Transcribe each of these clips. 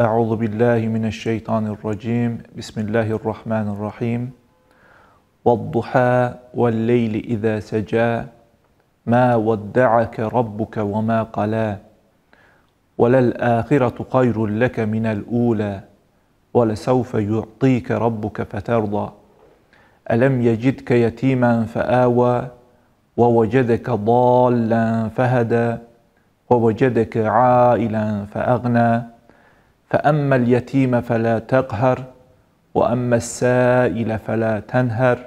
أعوذ بالله من الشيطان الرجيم بسم الله الرحمن الرحيم والضحى والليل إذا سجى ما ودعك ربك وما قلى وللآخرة خير لك من الأولى ولسوف يعطيك ربك فترضى ألم يجدك يتيما فآوى ووجدك ضالا فهدى ووجدك عائلا فأغنى فأما اليتيم فلا تقهر وأما السائل فلا تنهر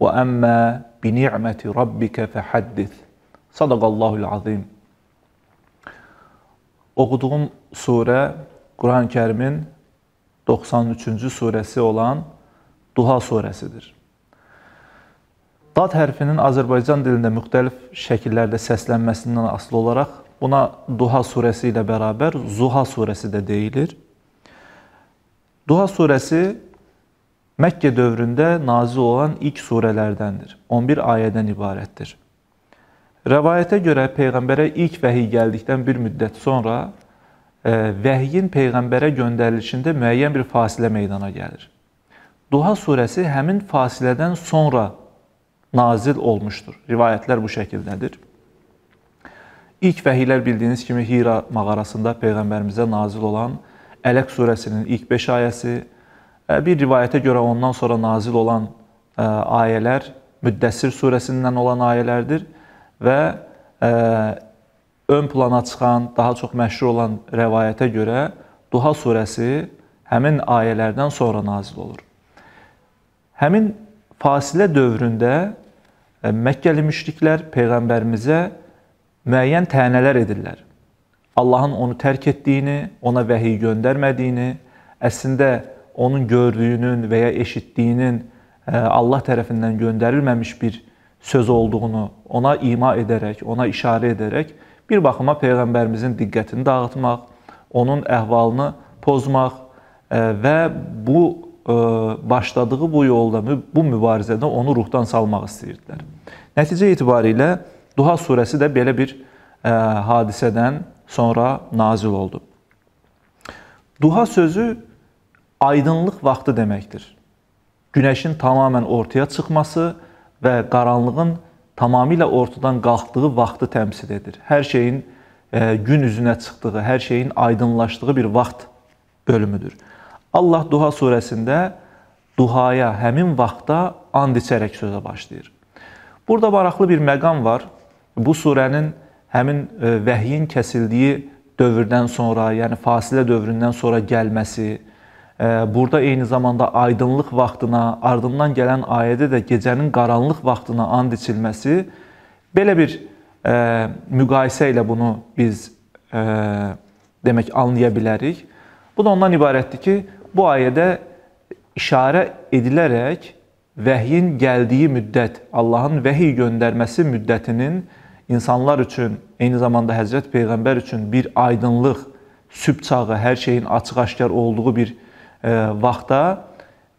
وأما بنعمة ربك فحدث Sadaqallahul azim. Oxuduğum surə Quran-Kərimin 93-cü surəsi olan Duha surəsidir. Dad hərfinin Azərbaycan dilində müxtəlif şəkillərdə səslənməsindən asılı olaraq Buna Duha surəsi ilə bərabər Zuha surəsi də deyilir. Duha surəsi Məkkə dövründə nazil olan ilk surələrdəndir. 11 ayədən ibarətdir. Rəvayətə görə peyğəmbərə ilk vəhiy gəldikdən bir müddət sonra e, vəhyin peyğəmbərə göndərilişində müəyyən bir fasilə meydana gəlir. Duha surəsi həmin fasilədən sonra nazil olmuşdur. Rivayətlər bu şəkildədir. İlk vəhiylər bildiyiniz kimi Hira mağarasında Peyğəmbərimizə nazil olan Ələq surəsinin ilk 5 ayəsi, e, bir rivayətə görə ondan sonra nazil olan e, ayələr Müddəssir surəsindən olan ayələrdir və e, ön plana çıxan, daha çox məşhur olan rəvayətə görə Duha surəsi həmin ayələrdən sonra nazil olur. Həmin fasilə dövründə Məkkəli müşriklər Peyğəmbərimizə müəyyən tənələr edirlər. Allahın onu tərk etdiyini, ona vəhiy göndərmədiyini, əslində onun gördüyünün və ya eşitdiyinin e, Allah tərəfindən göndərilməmiş bir söz olduğunu ona ima edərək, ona işarə edərək bir baxıma peyğəmbərimizin diqqətini dağıtmaq, onun əhvalını pozmaq e, və bu e, başladığı bu yolda, bu mübarizədə onu ruhdan salmaq istəyirdilər. Nəticə itibarilə Duha surəsi də belə bir ə, e, hadisədən sonra nazil oldu. Duha sözü aydınlıq vaxtı deməkdir. Günəşin tamamilə ortaya çıxması və qaranlığın tamamilə ortadan qalxdığı vaxtı təmsil edir. Hər şeyin ə, e, gün üzünə çıxdığı, hər şeyin aydınlaşdığı bir vaxt bölümüdür. Allah Duha surəsində duhaya həmin vaxtda and içərək sözə başlayır. Burada maraqlı bir məqam var bu surənin həmin e, vəhyin kəsildiyi dövrdən sonra, yəni fasilə dövründən sonra gəlməsi, e, burada eyni zamanda aydınlıq vaxtına, ardından gələn ayədə də gecənin qaranlıq vaxtına and içilməsi belə bir ə, e, müqayisə ilə bunu biz ə, demək anlaya bilərik. Bu da ondan ibarətdir ki, bu ayədə işarə edilərək vəhyin gəldiyi müddət, Allahın vəhiy göndərməsi müddətinin insanlar üçün, eyni zamanda Həzrət Peyğəmbər üçün bir aydınlıq, sübh çağı, hər şeyin açıq-aşkar olduğu bir e, vaxtda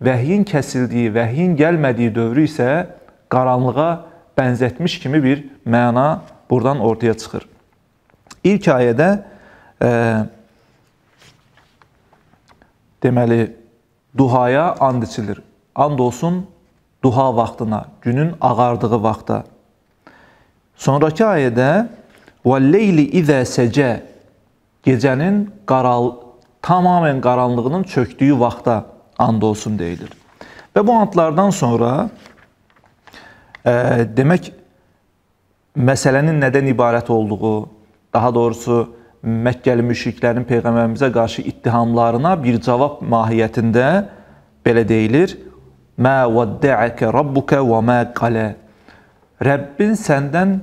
vəhyin kəsildiyi, vəhyin gəlmədiyi dövrü isə qaranlığa bənzətmiş kimi bir məna buradan ortaya çıxır. İlk ayədə e, deməli, duhaya and içilir. And olsun duha vaxtına, günün ağardığı vaxta. Sonrakı ayədə "Vəl-leyli izə secə" gecənin qaral tamamilə qaranlığının çökdüyü vaxta and olsun deyilir. Və bu andlardan sonra e, demək məsələnin nədən ibarət olduğu, daha doğrusu Məkkəli müşriklərin peyğəmbərimizə qarşı ittihamlarına bir cavab mahiyyətində belə deyilir: "Mə vəddəəke rabbuka və mə qalə" Rəbbin səndən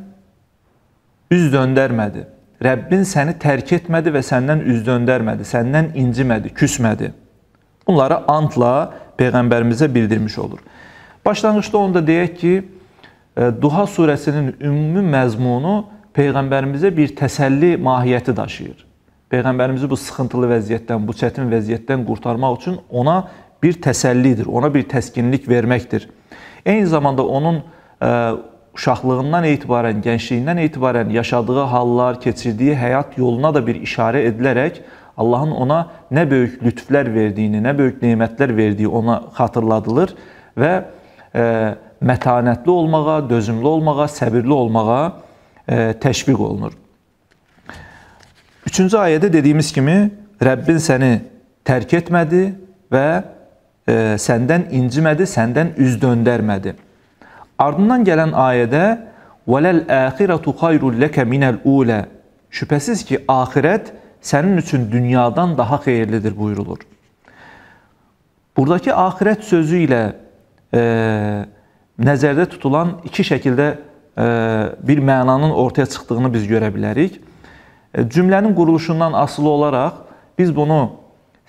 üz döndərmədi. Rəbbin səni tərk etmədi və səndən üz döndərmədi, səndən incimədi, küsmədi. Bunları antla Peyğəmbərimizə bildirmiş olur. Başlanğıcda onu da deyək ki, e, Duha surəsinin ümumi məzmunu Peyğəmbərimizə bir təsəlli mahiyyəti daşıyır. Peyğəmbərimizi bu sıxıntılı vəziyyətdən, bu çətin vəziyyətdən qurtarmaq üçün ona bir təsəllidir, ona bir təskinlik verməkdir. Eyni zamanda onun e, uşaqlığından etibarən, gəncliyindən etibarən yaşadığı hallar, keçirdiyi həyat yoluna da bir işarə edilərək Allahın ona nə böyük lütflər verdiyini, nə böyük nemətlər verdiyi ona xatırladılır və e, mətanətli olmağa, dözümlü olmağa, səbirli olmağa e, təşviq olunur. Üçüncü ayədə dediyimiz kimi, Rəbbin səni tərk etmədi və e, səndən incimədi, səndən üz döndərmədi. Ardından gələn ayədə "Vələl axiratu hayrul leke minel ula" Şübhəsiz ki, axirət sənin üçün dünyadan daha xeyirlidir buyurulur. Buradakı axirət sözü ilə e, nəzərdə tutulan iki şəkildə e, bir mənanın ortaya çıxdığını biz görə bilərik. E, cümlənin quruluşundan asılı olaraq biz bunu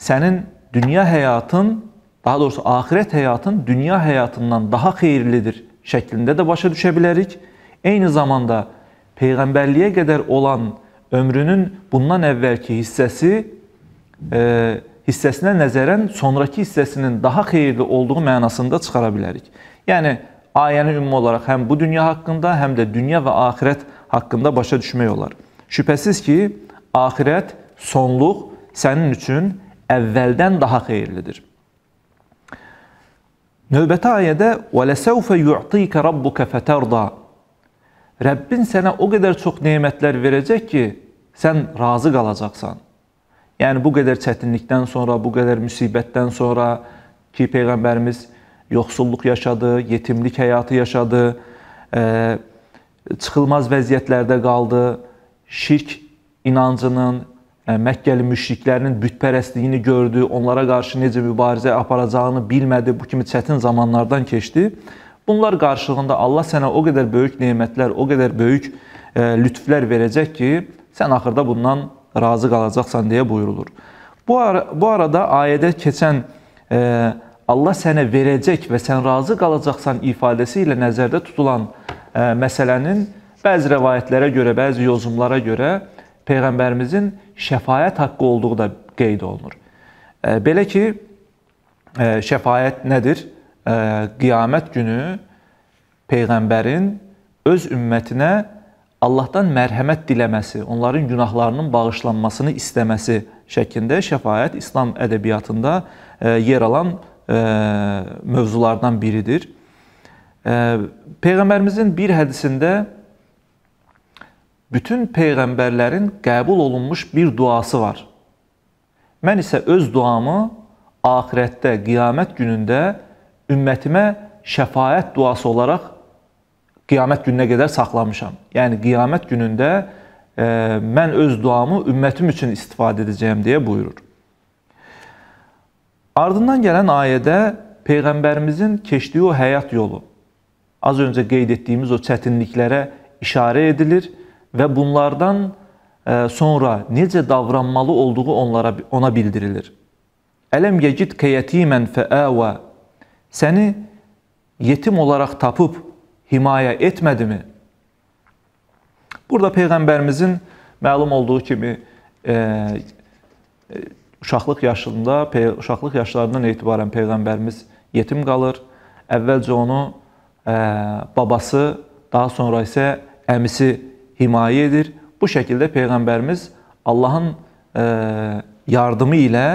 sənin dünya həyatın, daha doğrusu axirət həyatın dünya həyatından daha xeyirlidir şəklində də başa düşə bilərik. Eyni zamanda peyğəmbərliyə qədər olan ömrünün bundan əvvəlki hissəsi e, hissəsinə nəzərən sonrakı hissəsinin daha xeyirli olduğu mənasında çıxara bilərik. Yəni ayəni ümumi olaraq həm bu dünya haqqında, həm də dünya və axirət haqqında başa düşmək olar. Şübhəsiz ki, axirət, sonluq sənin üçün əvvəldən daha xeyirlidir. Növbəti ayədə "Vələsəvfə yu'tika rabbuka fətarda" Rəbbin sənə o qədər çox nemətlər verəcək ki, sən razı qalacaqsan. Yəni bu qədər çətinlikdən sonra, bu qədər müsibətdən sonra ki, peyğəmbərimiz yoxsulluq yaşadı, yetimlik həyatı yaşadı, e, çıxılmaz vəziyyətlərdə qaldı, şirk inancının, Məkkəli müşriklərinin bütpərəstliyini gördü, onlara qarşı necə mübarizə aparacağını bilmədi, bu kimi çətin zamanlardan keçdi. Bunlar qarşılığında Allah sənə o qədər böyük nemətlər, o qədər böyük lütflər verəcək ki, sən axırda bundan razı qalacaqsan deyə buyurulur. Bu, ara, bu arada ayədə keçən Allah sənə verəcək və sən razı qalacaqsan ifadəsi ilə nəzərdə tutulan məsələnin bəzi rəvayətlərə görə, bəzi yozumlara görə Peyğəmbərimizin şəfayət haqqı olduğu da qeyd olunur. E, belə ki, e, şəfayət nədir? E, qiyamət günü Peyğəmbərin öz ümmətinə Allahdan mərhəmət diləməsi, onların günahlarının bağışlanmasını istəməsi şəklində şəfayət İslam ədəbiyyatında yer alan mövzulardan biridir. Peyğəmbərimizin bir hədisində bütün peyğəmbərlərin qəbul olunmuş bir duası var. Mən isə öz duamı axirətdə, qiyamət günündə ümmətimə şəfaət duası olaraq qiyamət gününə qədər saxlamışam. Yəni qiyamət günündə e, mən öz duamı ümmətim üçün istifadə edəcəyəm deyə buyurur. Ardından gələn ayədə peyğəmbərimizin keçdiyi o həyat yolu az öncə qeyd etdiyimiz o çətinliklərə işarə edilir və bunlardan e, sonra necə davranmalı olduğu onlara ona bildirilir. Ələm yecid kəyətimən fəəvə Səni yetim olaraq tapıb himayə etmədimi? Burada Peyğəmbərimizin məlum olduğu kimi e, e uşaqlıq yaşında, uşaqlıq yaşlarından etibarən Peyğəmbərimiz yetim qalır. Əvvəlcə onu e, babası, daha sonra isə əmisi himayə edir. Bu şəkildə Peyğəmbərimiz Allahın e, yardımı ilə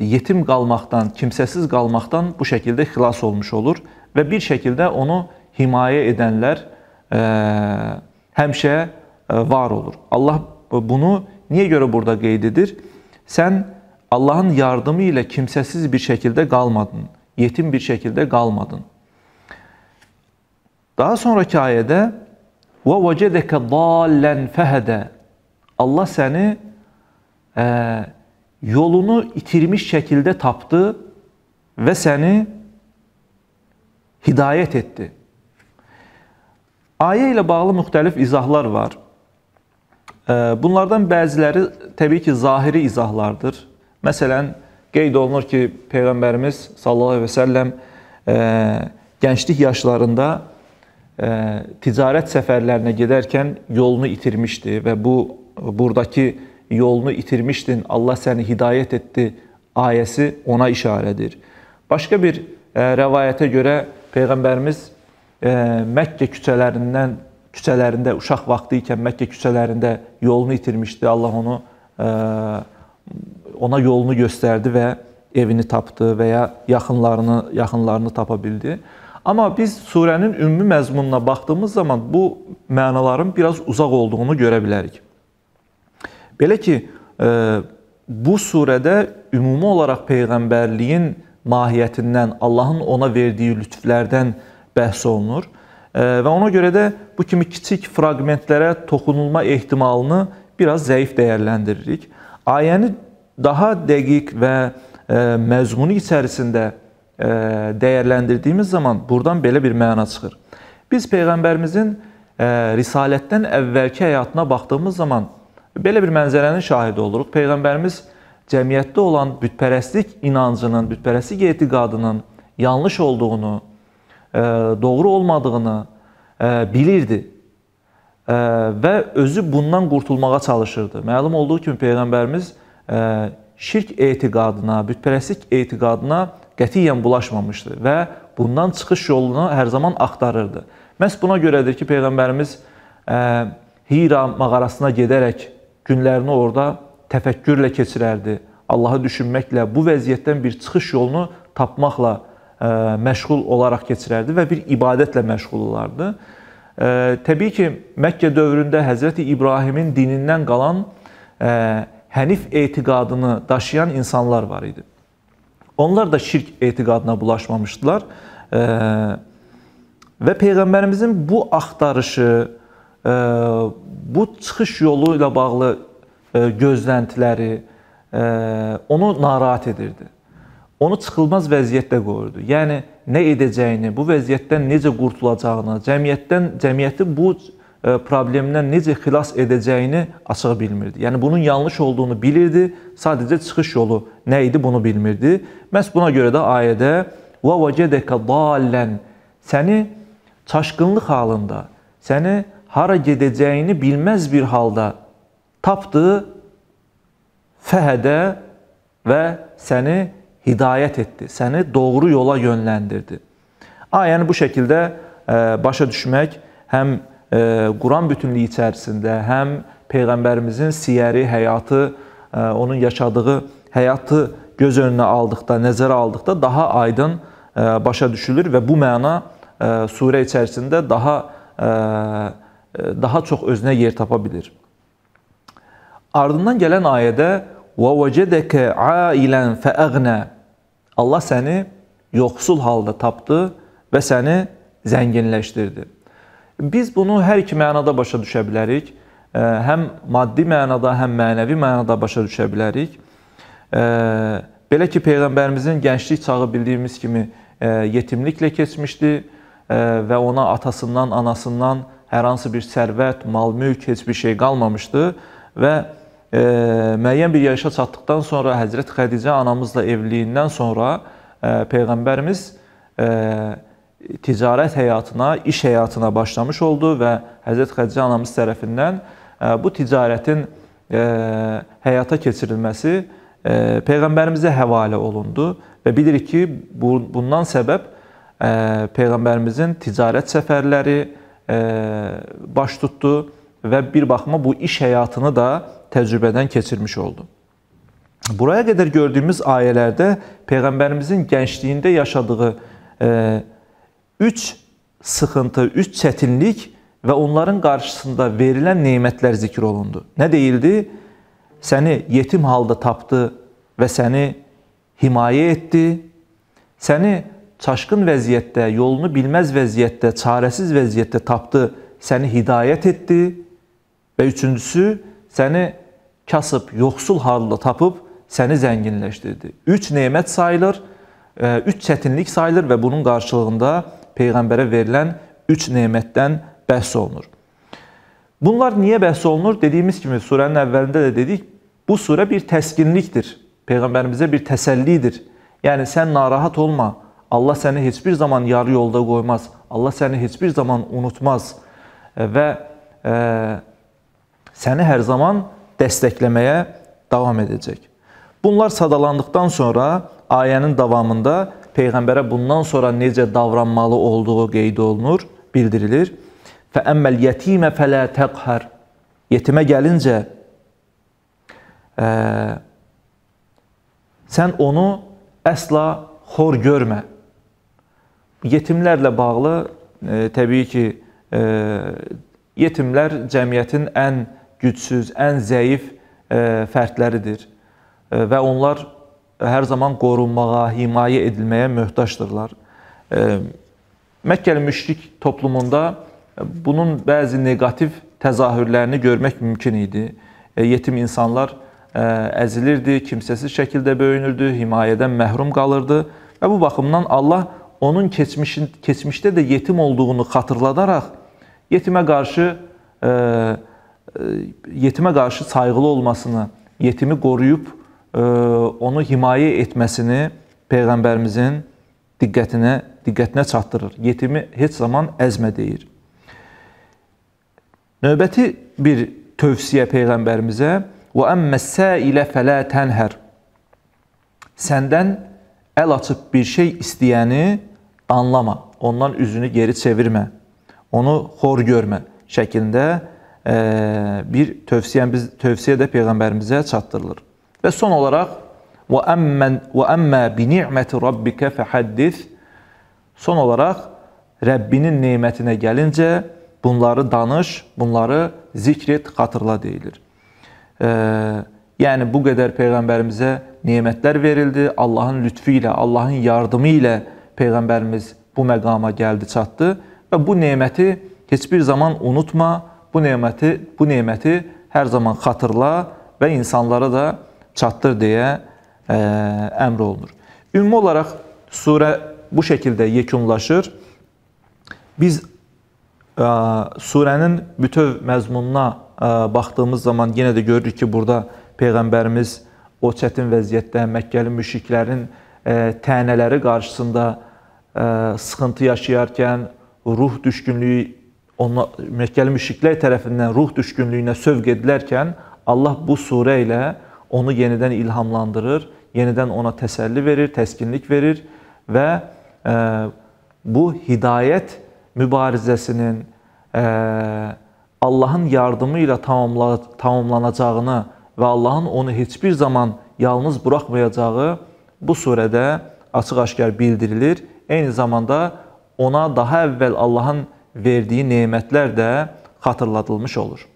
yetim qalmaqdan, kimsəsiz qalmaqdan bu şəkildə xilas olmuş olur və bir şəkildə onu himayə edənlər e, həmişə e, var olur. Allah bunu niyə görə burada qeyd edir? Sən Allahın yardımı ilə kimsəsiz bir şəkildə qalmadın, yetim bir şəkildə qalmadın. Daha sonraki ayədə Və vəcədəkə dallən fəhədə. Allah səni e, yolunu itirmiş şəkildə tapdı və səni hidayət etdi. Ayə ilə bağlı müxtəlif izahlar var. E, bunlardan bəziləri təbii ki, zahiri izahlardır. Məsələn, qeyd olunur ki, Peyğəmbərimiz sallallahu əleyhi və səlləm e, gənclik yaşlarında ticarət səfərlərinə gedərkən yolunu itirmişdi və bu buradakı yolunu itirmişdin, Allah səni hidayət etdi ayəsi ona işarədir. Başqa bir rəvayətə görə peyğəmbərimiz Məkkə küçələrindən küçələrində uşaq vaxtı ikən Məkkə küçələrində yolunu itirmişdi. Allah onu ona yolunu göstərdi və evini tapdı və ya yaxınlarını yaxınlarını tapa bildi. Amma biz surənin ümumi məzmununa baxdığımız zaman bu mənaların biraz uzaq olduğunu görə bilərik. Belə ki, e, bu surədə ümumi olaraq peyğəmbərliyin mahiyyətindən, Allahın ona verdiyi lütflərdən bəhs olunur e, və ona görə də bu kimi kiçik fraqmentlərə toxunulma ehtimalını biraz zəif dəyərləndiririk. Ayəni daha dəqiq və e, məzmunu içərisində E, dəyərləndirdiyimiz zaman burdan belə bir məna çıxır. Biz peyğəmbərimizin e, risalətdən əvvəlki həyatına baxdığımız zaman belə bir mənzərənin şahidi oluruq. Peyğəmbərimiz cəmiyyətdə olan bütpərəstlik inancının, bütpərəstlik etiqadının yanlış olduğunu, e, doğru olmadığını bilirdi və özü bundan qurtulmağa çalışırdı. Məlum olduğu kimi peyğəmbərimiz şirk etiqadına, bütpərəstlik etiqadına qətiyyən bulaşmamışdı və bundan çıxış yolunu hər zaman axtarırdı. Məhz buna görədir ki, Peyğəmbərimiz ə, Hira mağarasına gedərək günlərini orada təfəkkürlə keçirərdi. Allahı düşünməklə, bu vəziyyətdən bir çıxış yolunu tapmaqla ə, məşğul olaraq keçirərdi və bir ibadətlə məşğul olardı. Ə, təbii ki, Məkkə dövründə Həzrəti İbrahimin dinindən qalan ə, hənif etiqadını daşıyan insanlar var idi. Onlar da şirk etiqadına bulaşmamışdılar. E, və Peyğəmbərimizin bu axtarışı, e, bu çıxış yolu ilə bağlı e, gözləntiləri e, onu narahat edirdi. Onu çıxılmaz vəziyyətdə qoyurdu. Yəni, nə edəcəyini, bu vəziyyətdən necə qurtulacağını, cəmiyyətdən, cəmiyyəti bu vəziyyətdən, E, problemdən necə xilas edəcəyini açıq bilmirdi. Yəni bunun yanlış olduğunu bilirdi, sadəcə çıxış yolu nə idi bunu bilmirdi. Məs buna görə də ayədə "Va vacadaka dallan" səni çaşqınlıq halında, səni hara gedəcəyini bilməz bir halda tapdı, fəhədə və səni hidayət etdi, səni doğru yola yönləndirdi. Ayəni bu şəkildə e, başa düşmək həm Quran bütünlüyü içərisində həm Peyğəmbərimizin siyəri, həyatı, e, onun yaşadığı həyatı göz önünə aldıqda, nəzərə aldıqda daha aydın e, başa düşülür və bu məna e, surə içərisində daha daha çox özünə yer tapa bilir. Ardından gələn ayədə "Və vəcədəkə ailan fəəğnə" Allah səni yoxsul halda tapdı və səni zənginləşdirdi. Biz bunu hər iki mənada başa düşə bilərik. Həm maddi mənada, həm mənəvi mənada başa düşə bilərik. Belə ki, Peyğəmbərimizin gənclik çağı bildiyimiz kimi e, yetimliklə keçmişdi e, və ona atasından, anasından hər hansı bir sərvət, mal-mülk, heç bir şey qalmamışdı və e, müəyyən bir yaşa çatdıqdan sonra Həzrət Xədicə anamızla evliliyindən sonra e, Peyğəmbərimiz e, ticarət həyatına, iş həyatına başlamış oldu və Həzrət Xədicə anamız tərəfindən e, bu ticarətin e, həyata keçirilməsi e, peyğəmbərimizə həvalə olundu və bilirik ki, bundan səbəb peyğəmbərimizin ticarət səfərləri baş tutdu və bir baxıma bu iş həyatını da təcrübədən keçirmiş oldu. Buraya qədər gördüyümüz ayələrdə peyğəmbərimizin gəncliyində yaşadığı üç sıkıntı, üç çetinlik ve onların karşısında verilen nimetler zikir olundu. Ne değildi? Seni yetim halda taptı ve seni himaye etti. Seni çaşkın vəziyyətdə, yolunu bilməz vəziyyətdə, çarəsiz vəziyyətdə tapdı, səni hidayət etdi və üçüncüsü, səni kasıb, yoxsul halda tapıb, səni zənginləşdirdi. Üç nemət sayılır, e, üç çətinlik sayılır və bunun qarşılığında Peyğəmbərə verilən üç nemətdən bəhs olunur. Bunlar niyə bəhs olunur? Dediyimiz kimi surənin əvvəlində də dedik, bu surə bir təskinlikdir. Peyğəmbərimizə bir təsəllidir. Yəni sən narahat olma. Allah səni heç bir zaman yarı yolda qoymaz. Allah səni heç bir zaman unutmaz və e, səni hər zaman dəstəkləməyə davam edəcək. Bunlar sadalandıqdan sonra ayənin davamında peyğəmbərə bundan sonra necə davranmalı olduğu qeyd olunur, bildirilir. Fə əmməl yetimə fələ təqhər. Yetimə gəlincə ə, sən onu əsla xor görmə. Yetimlərlə bağlı ə, təbii ki, ə, yetimlər cəmiyyətin ən gücsüz, ən zəif ə, fərdləridir və onlar hər zaman qorunmağa, himayə edilməyə möhtacdırlar. E, Məkkəli müşrik toplumunda bunun bəzi neqativ təzahürlərini görmək mümkün idi. E, yetim insanlar e, əzilirdi, kimsəsiz şəkildə böyünürdü, himayədən məhrum qalırdı və bu baxımdan Allah onun keçmişin, keçmişdə də yetim olduğunu xatırladaraq yetimə qarşı yetimə qarşı sayğılı olmasını, yetimi qoruyub onu himayə etməsini Peyğəmbərimizin diqqətinə, diqqətinə çatdırır. Yetimi heç zaman əzmə deyir. Növbəti bir tövsiyə Peyğəmbərimizə və əmməsə ilə fələ tənhər Səndən əl açıb bir şey istəyəni danlama, ondan üzünü geri çevirmə, onu xor görmə şəklində bir tövsiyə, tövsiyə də Peyğəmbərimizə çatdırılır. Və son olaraq və əmmən və əmmə bi ni'məti rabbikə fəhaddis. Son olaraq Rəbbinin nemətinə gəlincə bunları danış, bunları zikr et, xatırla deyilir. E, yəni bu qədər peyğəmbərimizə nemətlər verildi. Allahın lütfü ilə, Allahın yardımı ilə peyğəmbərimiz bu məqama gəldi, çatdı və bu neməti heç bir zaman unutma. Bu neməti, bu neməti hər zaman xatırla və insanlara da çatdır deyə ə, e, əmr olunur. Ümumi olaraq surə bu şəkildə yekunlaşır. Biz ə, e, surənin bütöv məzmununa ə, e, baxdığımız zaman yenə də görürük ki, burada peyğəmbərimiz o çətin vəziyyətdə Məkkəli müşriklərin ə, tənələri qarşısında ə, sıxıntı yaşayarkən ruh düşkünlüyü ona Məkkəli müşriklər tərəfindən ruh düşkünlüyünə sövq edilərkən Allah bu surə ilə onu yenidən ilhamlandırır, yenidən ona təsəlli verir, təskinlik verir və e, bu hidayət mübarizəsinin e, Allahın yardımı ilə tamamla, tamamlanacağını və Allahın onu heç bir zaman yalnız buraxmayacağı bu surədə açıq-aşkar bildirilir. Eyni zamanda ona daha əvvəl Allahın verdiyi nemətlər də xatırladılmış olur.